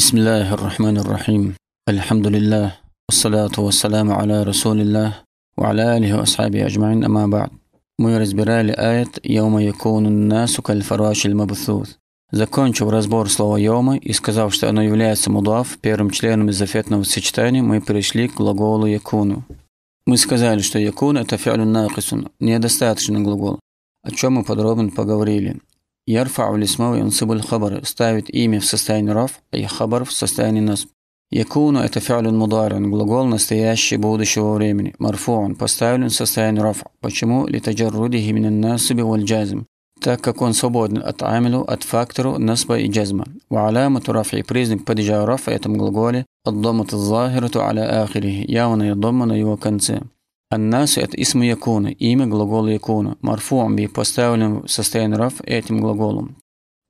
بسم الله الرحمن الرحيم الحمد لله والصلاة والسلام على رسول الله وعلى آله وأصحابه أجمعين أما بعد Мы разбирали аят «Йома якуну насу кальфараши мабутут». Закончив разбор слова «йома» и сказав, что оно является мудав, первым членом из зафетного сочетания, мы перешли к глаголу «якуну». Мы сказали, что «якун» – это фиалю накисун, недостаточный глагол, о чем мы подробно поговорили. يرفع الاسم وينصب хабар. ставит имя в состоянии رفع и хабар в состоянии насб. يكون это фعل مضارع глагол настоящего будущего времени مرفوع поставлен в состоянии رفع почему لتجرده من الناسب والجازم так как он свободен от амилу, от фактору, насба и джазма. وعلامة رفع признак падежа рафа в этом глаголе الضمة الظاهرة على آخره Явно дома на его конце. Аннасу – это исм якуна, имя глагола якуна. Марфуам би поставлен в состояние раф этим глаголом.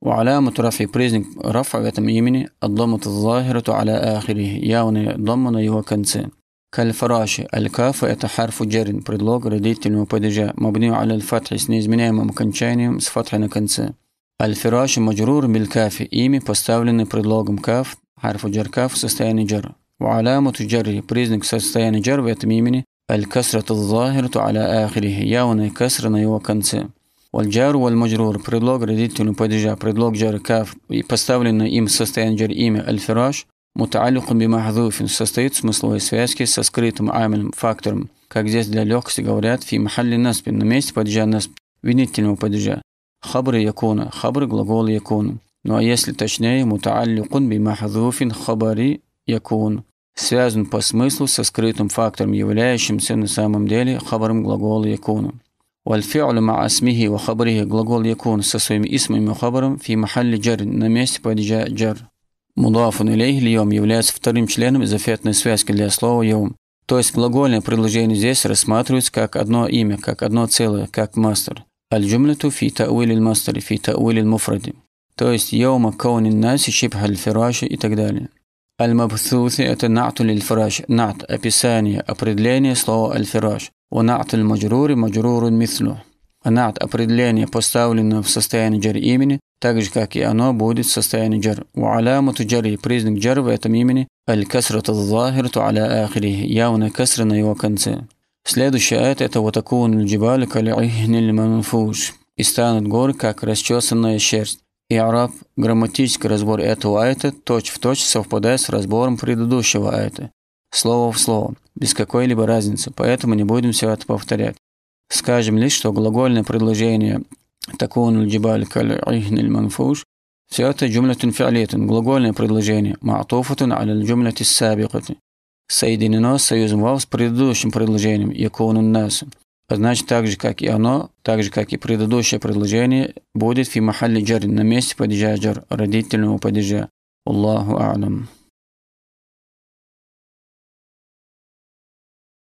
у وعلامة رفع признак رفع в этом имени الضمة الظاهرة على آخره явная ضمة на его конце كالفراشي الكاف это حرف جر предлог родительного падежа مبني على الفتح с неизменяемым окончанием с فتحой на конце الفراش مجرور بالكاف имя поставленный предлогом каф حرف جر каф в состоянии جر وعلامة جر признак состояния جر в этом имени الكسرة الظاهرة على آخره ياوني كسر نيو والجار والمجرور بريدلوغ رديت نبادجا بريدلوغ جار كاف يبستاولن إيم سستين جر إيم الفراش متعلق بمحذوف سستيت سمسلو سفاسكي سسكريتم عامل فاكتورم как здесь для легкости говорят, في محل النصب, نميس месте نسب النصب, винительного خبر يكون خبر хабры глагол якун. Ну а متعلق بمحذوف خبري يكون. связан по смыслу со скрытым фактором, являющимся на самом деле хабаром глагола якуну. والفعل مع اسمه وخبره глагол يكون со своими исмом хабаром фи محل джар на месте падежа джар. Мудафун илейх льем является вторым членом зафетной связки для слова «йом». То есть глагольное предложение здесь рассматривается как одно имя, как одно целое, как мастер. Аль-джумляту фи тауиль мастер фи тауиль муфради. То есть «йома каунин наси шибхаль фираши» и так далее. المبثوث – это نعت للفراش نعت – описание, определение слова «الفراش». ونعت المجرور – مجرور مثله. Над определение поставлено в состоянии джар имени, так же, как и оно будет в состоянии джар. وعلامة جر признак джар в этом имени الكسرة الظاهرة على آخره явная кесра на его конце. Следующий аят – это «Ватакун الجبال كالعهن المنفوش» и станут горы, как расчесанная шерсть. и араб, грамматический разбор этого айта точь-в-точь совпадает с разбором предыдущего айта, слово в слово, без какой-либо разницы, поэтому не будем все это повторять. Скажем лишь, что глагольное предложение «такун аль-джибаль аль-манфуш» все это джумлятун фиалитун, глагольное предложение «ма'туфатун аль-джумляти сабикати», соединено союзом вау с предыдущим предложением «якунун насун». А значит, так же, как и оно, так же, как и предыдущее предложение, будет фи махалли джар на месте падежа джар, родительного падежа. Аллаху а'лам.